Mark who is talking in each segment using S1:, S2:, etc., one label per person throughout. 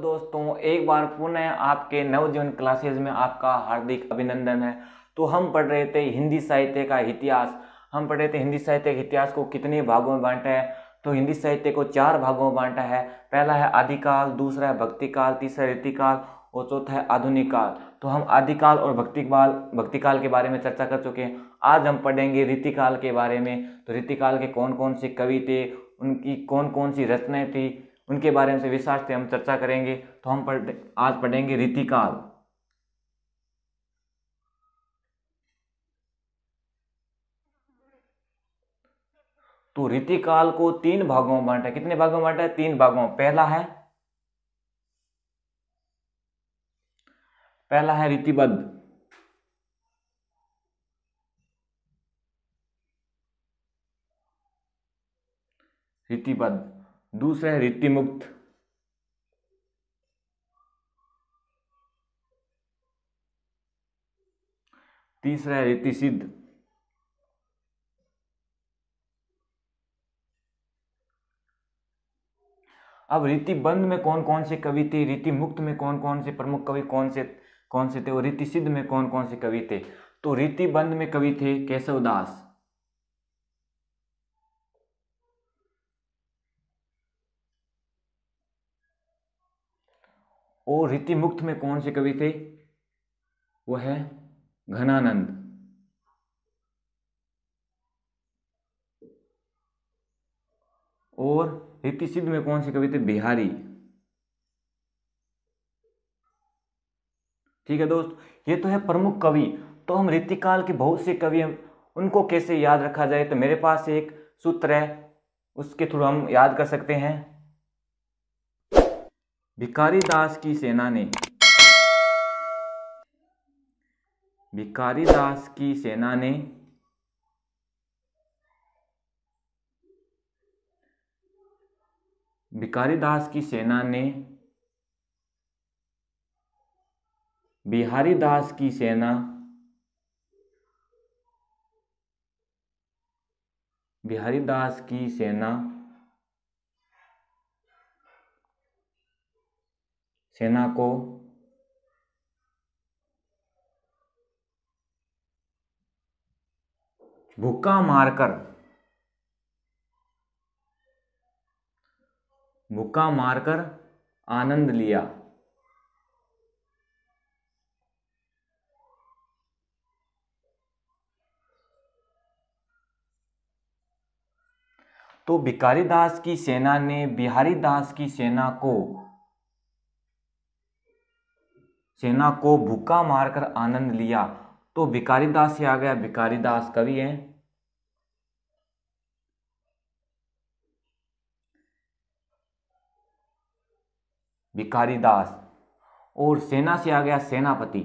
S1: दोस्तों एक बार पुनः आपके नवजीवन क्लासेज में आपका हार्दिक अभिनंदन है तो हम पढ़ रहे थे हिंदी साहित्य का इतिहास हम पढ़ रहे थे हिंदी साहित्य के इतिहास को कितने भागों में बांटा है तो हिंदी साहित्य को चार भागों में बांटा है पहला है आदिकाल दूसरा है भक्तिकाल तीसरा रीतिकाल और चौथा है आधुनिक काल तो हम आदिकाल और भक्तिकाल भक्तिकाल के बारे में चर्चा कर चुके हैं आज हम पढ़ेंगे रीतिकाल के बारे में तो रीतिकाल के कौन कौन से कवि थे उनकी कौन कौन सी रचनाएं थी उनके बारे में से विस्तार से हम चर्चा करेंगे तो हम पढ़ आज पढ़ेंगे रीतिकाल तो रीतिकाल को तीन भागों में बांटा है कितने भागों में बांटा है तीन भागों में पहला है पहला है रीतिबद्ध रीतिबद्ध दूसरा है रीतिमुक्त मुक्त तीसरा है रीति सिद्ध अब रीति बंद में कौन कौन से कवि थे रीति मुक्त में कौन कौन से प्रमुख कवि कौन से कौन से थे और रीति सिद्ध में कौन कौन से कवि थे तो रीति बंद में कवि थे केशव दास और रीतिमुक्त में कौन से कवि थे वो है घनानंद और रीति सिद्ध में कौन से कवि थे बिहारी ठीक है दोस्त ये तो है प्रमुख कवि तो हम रीतिकाल के बहुत से कवि उनको कैसे याद रखा जाए तो मेरे पास एक सूत्र है उसके थ्रू हम याद कर सकते हैं भिखारी दास की सेना ने भिखारी दास की सेना ने भिखारी दास की सेना ने बिहारी दास की सेना बिहारी दास की सेना सेना को भुक्का मारकर भुक्का मारकर आनंद लिया तो भिकारी दास की सेना ने बिहारी दास की सेना को सेना को भूखा मारकर आनंद लिया तो भिकारी दास से आ गया भिकारी दास कवि है भिकारी दास और सेना से आ गया सेनापति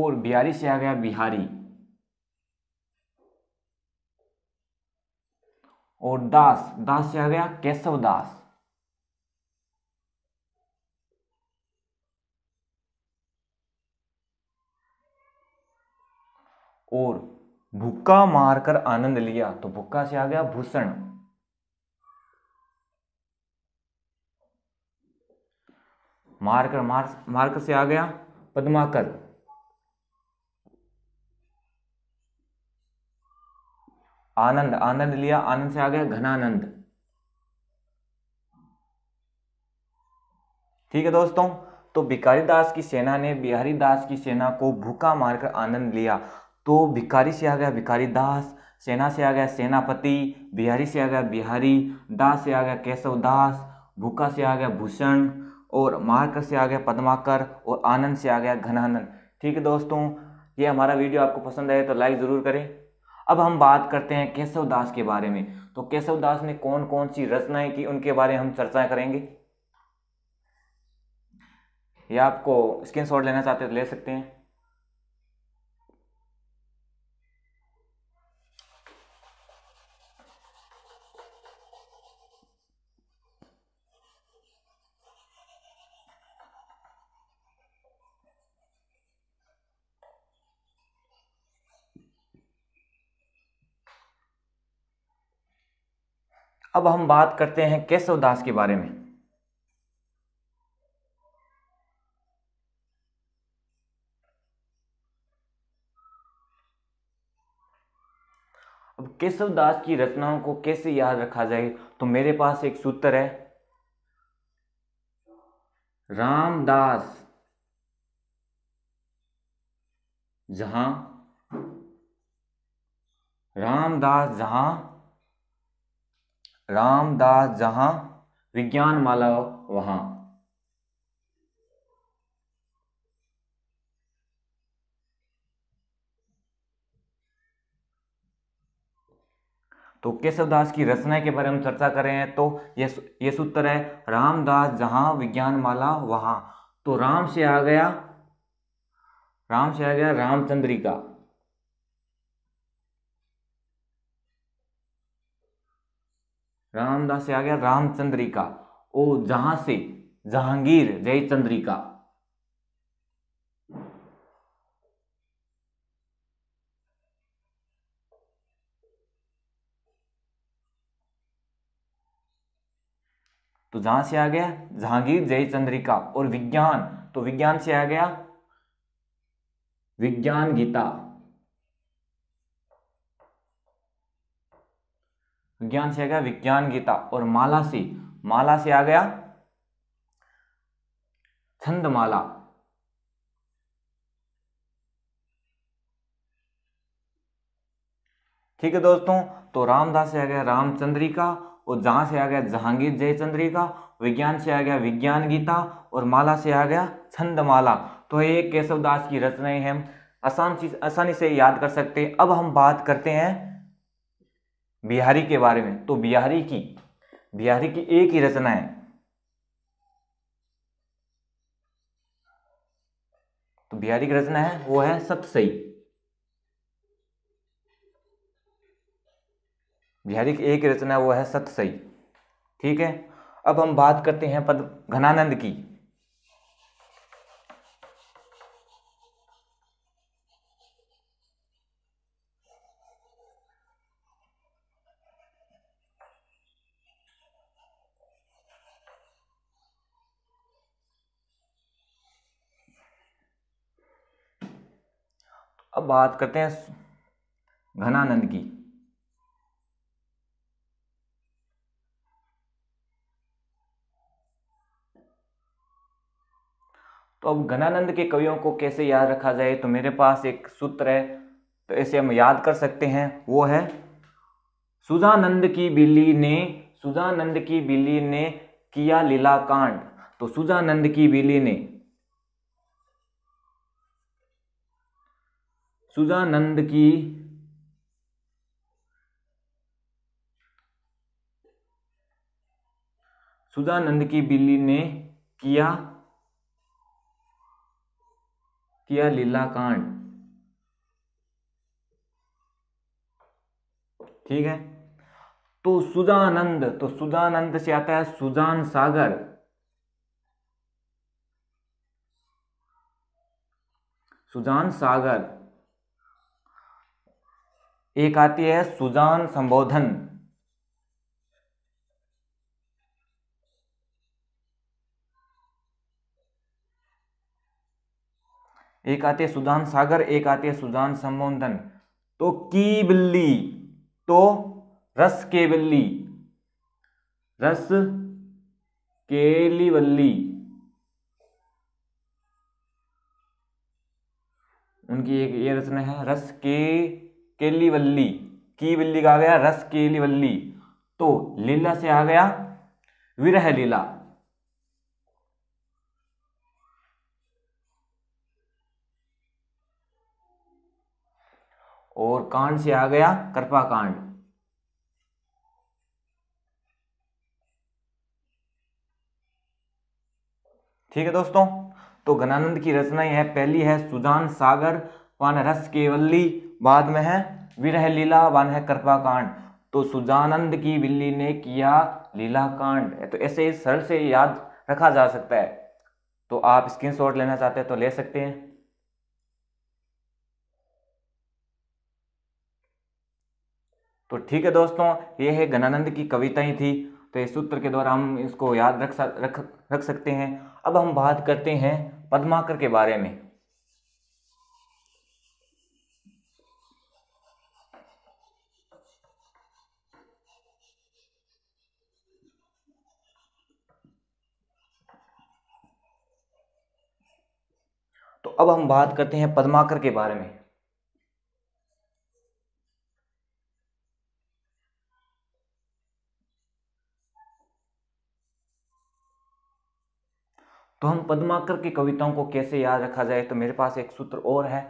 S1: और बिहारी से आ गया बिहारी और दास दास से आ गया केशव दास और भुक्का मारकर आनंद लिया तो भुक्का से आ गया भूषण मारकर मार मारकर से आ गया पद्माकर आनंद आनंद लिया आनंद से आ गया घनानंद ठीक है दोस्तों तो भिकारी दास की सेना ने बिहारी दास की सेना को भूखा मारकर आनंद लिया तो भिकारी से आ गया भिकारी दास सेना से आ गया सेनापति बिहारी से आ गया बिहारी दास से आ गया केशव दास भूखा से आ गया भूषण और मारकर से आ गया पदमाकर और आनंद से आ गया घनानंद ठीक है दोस्तों ये हमारा वीडियो आपको पसंद आए तो लाइक ज़रूर करें अब हम बात करते हैं केशव दास के बारे में तो केशव दास ने कौन कौन सी रचनाएं की उनके बारे में हम चर्चा करेंगे या आपको स्क्रीनशॉट लेना चाहते हैं तो ले सकते हैं अब हम बात करते हैं केशव दास के बारे में अब केशव दास की रचनाओं को कैसे याद रखा जाए तो मेरे पास एक सूत्र है रामदास जहां रामदास जहां रामदास जहां विज्ञान माला वहां तो केशवदास की रचना के बारे में चर्चा कर रहे हैं तो ये ये सूत्र है रामदास जहां विज्ञान माला वहां तो राम से आ गया राम से आ गया रामचंद्रिका रामदास से आ गया रामचंद्रिका ओ जहां से जहांगीर जयचंद्रिका तो जहां से आ गया जहांगीर जय चंद्रिका और विज्ञान तो विज्ञान से आ गया विज्ञान गीता विज्ञान से आ गया विज्ञान गीता और माला से माला से आ गया छंदमाला ठीक है दोस्तों तो रामदास से आ गया रामचंद्रिका और जहां से आ गया जहांगीर जयचंद्रिका विज्ञान से आ गया विज्ञान गीता और माला से आ गया छंदमाला तो ये केशव दास की रचनाएं हैं आसान चीज आसानी से याद कर सकते हैं अब हम बात करते हैं बिहारी के बारे में तो बिहारी की बिहारी की एक ही रचना है तो बिहारी की रचना है वो है सतसई बिहारी की एक रचना वो है सतसई ठीक है अब हम बात करते हैं पद घनानंद की बात करते हैं घनानंद की तो अब घनानंद के कवियों को कैसे याद रखा जाए तो मेरे पास एक सूत्र है तो ऐसे हम याद कर सकते हैं वो है सुजानंद की बिल्ली ने सुजानंद की बिल्ली ने किया लीला कांड तो सुजानंद की बिल्ली ने सुजानंद की सुजानंद की बिल्ली ने किया किया लीला कांड ठीक है तो सुजानंद तो सुजानंद से आता है सुजान सागर सुजान सागर एक आती है सुजान संबोधन एक आती है सुजान सागर एक आती है सुजान संबोधन तो की बिल्ली तो रस के बिल्ली रस केली बल्ली उनकी एक ये रचना है रस के केलीवल्ली की वल्ली का आ गया रस केलीवल्ली तो लीला से आ गया विरह लीला और कांड से आ गया कृपा कांड ठीक है दोस्तों तो घनानंद की रचनाएं है पहली है सुजान सागर पान रस केवल्ली बाद में है विरह लीला वन है कृपा कांड तो सुजानंद की बिल्ली ने किया लीला कांड तो ऐसे सरल से याद रखा जा सकता है तो आप स्क्रीन शॉट लेना चाहते हैं तो ले सकते हैं तो ठीक है दोस्तों ये है घनानंद की कविताएं थी तो इस सूत्र के द्वारा हम इसको याद रख रख रख सकते हैं अब हम बात करते हैं पद्माकर के बारे में तो अब हम बात करते हैं पद्माकर के बारे में तो हम पद्माकर की कविताओं को कैसे याद रखा जाए तो मेरे पास एक सूत्र और है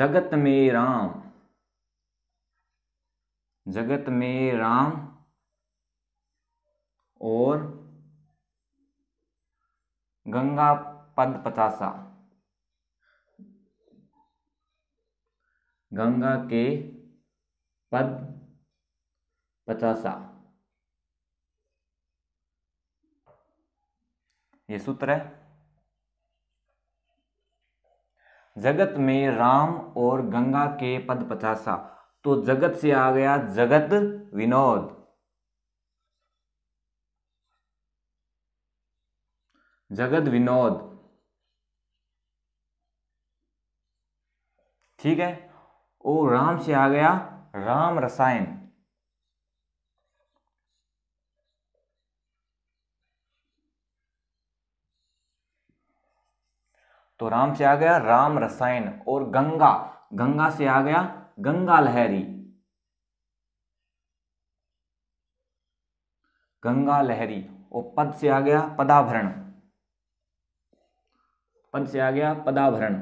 S1: जगत में राम जगत में राम और गंगा पद पचासा गंगा के पद पचासा ये सूत्र है जगत में राम और गंगा के पद पचासा तो जगत से आ गया जगत विनोद जगत विनोद ठीक है ओ राम से आ गया राम रसायन तो राम से आ गया राम रसायन और गंगा गंगा से आ गया गंगा लहरी गंगा लहरी और पद से आ गया पदाभरण पद से आ गया पदाभरण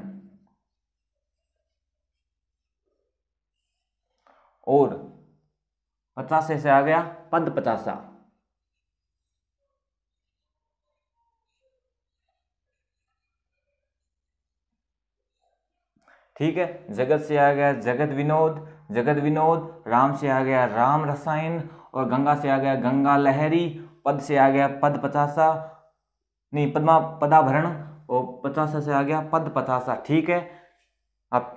S1: और पचासे से आ गया पद पचासा ठीक है जगत से आ गया जगत विनोद जगत विनोद राम से आ गया राम रसायन और गंगा से आ गया गंगा लहरी पद से आ गया पद पचासा नहीं पदमा पदाभरण और पचासा से आ गया पद पचासा ठीक है आप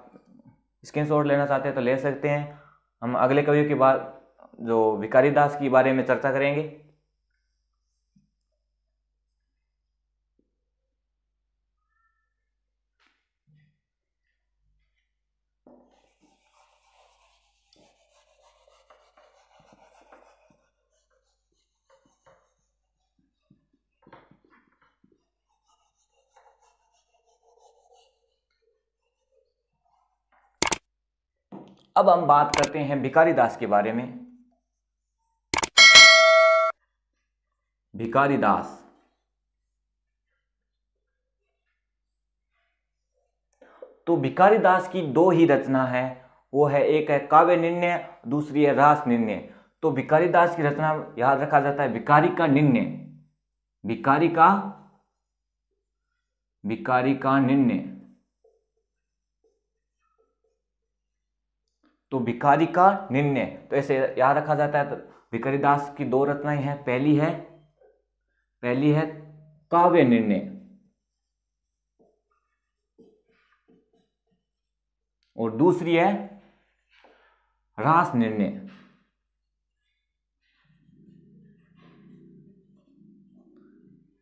S1: स्क्रीन शॉट लेना चाहते हैं तो ले सकते हैं हम अगले कवियों की बात जो भिकारी दास के बारे में चर्चा करेंगे अब हम बात करते हैं भिकारी दास के बारे में भिकारी दास तो भिकारी दास की दो ही रचना है वो है एक है काव्य निर्णय दूसरी है रास निर्णय तो भिकारी दास की रचना याद रखा जाता है भिकारी का निर्णय भिकारी का भिकारी का निर्णय तो भिखारी का निर्णय तो ऐसे याद रखा जाता है तो भिखारी दास की दो रचनाएं हैं पहली है पहली है काव्य निर्णय और दूसरी है रास निर्णय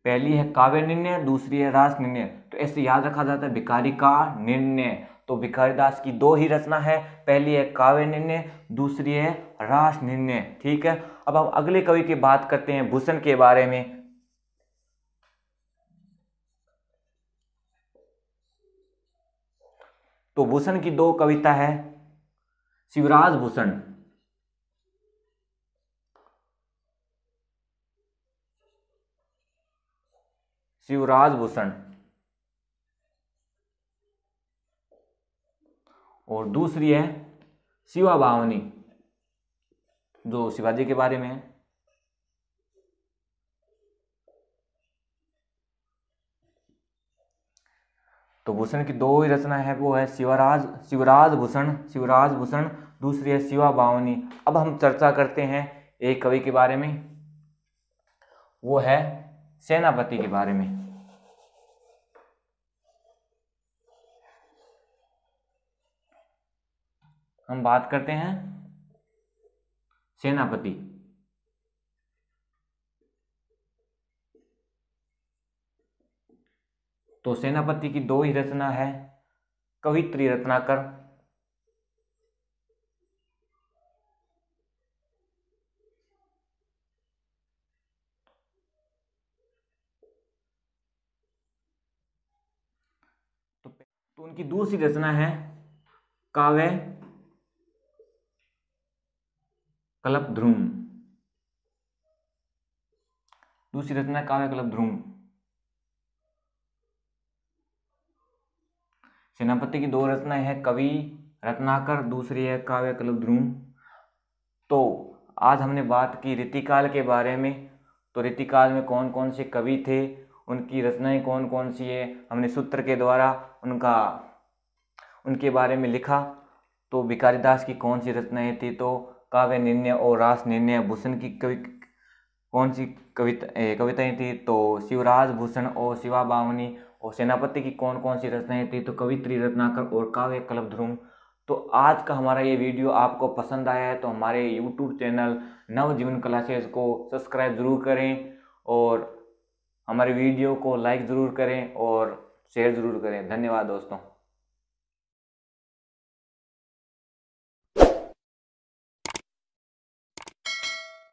S1: पहली है काव्य निर्णय दूसरी है रास निर्णय तो ऐसे याद रखा जाता है भिकारी का निर्णय तो भिखारीदास की दो ही रचना है पहली है काव्य निर्णय दूसरी है रास निर्णय ठीक है अब हम अगले कवि की बात करते हैं भूषण के बारे में तो भूषण की दो कविता है शिवराज भूषण शिवराज भूषण और दूसरी है शिवा भावनी जो शिवाजी के बारे में है तो भूषण की दो ही रचना है वो है शिवराज शिवराज भूषण शिवराज भूषण दूसरी है शिवा भावनी अब हम चर्चा करते हैं एक कवि के बारे में वो है सेनापति के बारे में हम बात करते हैं सेनापति तो सेनापति की दो ही रचना है कवित्री रत्नाकर तो उनकी दूसरी रचना है काव्य कलप ध्रुम दूसरी रचना काव्य कलप ध्रुम सेनापति की दो रचनाएं हैं कवि रत्नाकर दूसरी है काव्य कलप ध्रुम तो आज हमने बात की रितिकाल के बारे में तो रीतिकाल में कौन कौन से कवि थे उनकी रचनाएं कौन कौन सी है हमने सूत्र के द्वारा उनका उनके बारे में लिखा तो भिकारीदास की कौन सी रचनाएं थी तो काव्य निर्णय और रास निर्णय भूषण की कवि कौन सी कविता कविताएं थी तो शिवराज भूषण और शिवा बावनी और सेनापति की कौन कौन सी रचनाएं थी तो कवित्री रत्नाकर और काव्य कलब ध्रुम तो आज का हमारा ये वीडियो आपको पसंद आया है तो हमारे यूट्यूब चैनल नवजीवन क्लासेस को सब्सक्राइब ज़रूर करें और हमारे वीडियो को लाइक ज़रूर करें और शेयर ज़रूर करें धन्यवाद दोस्तों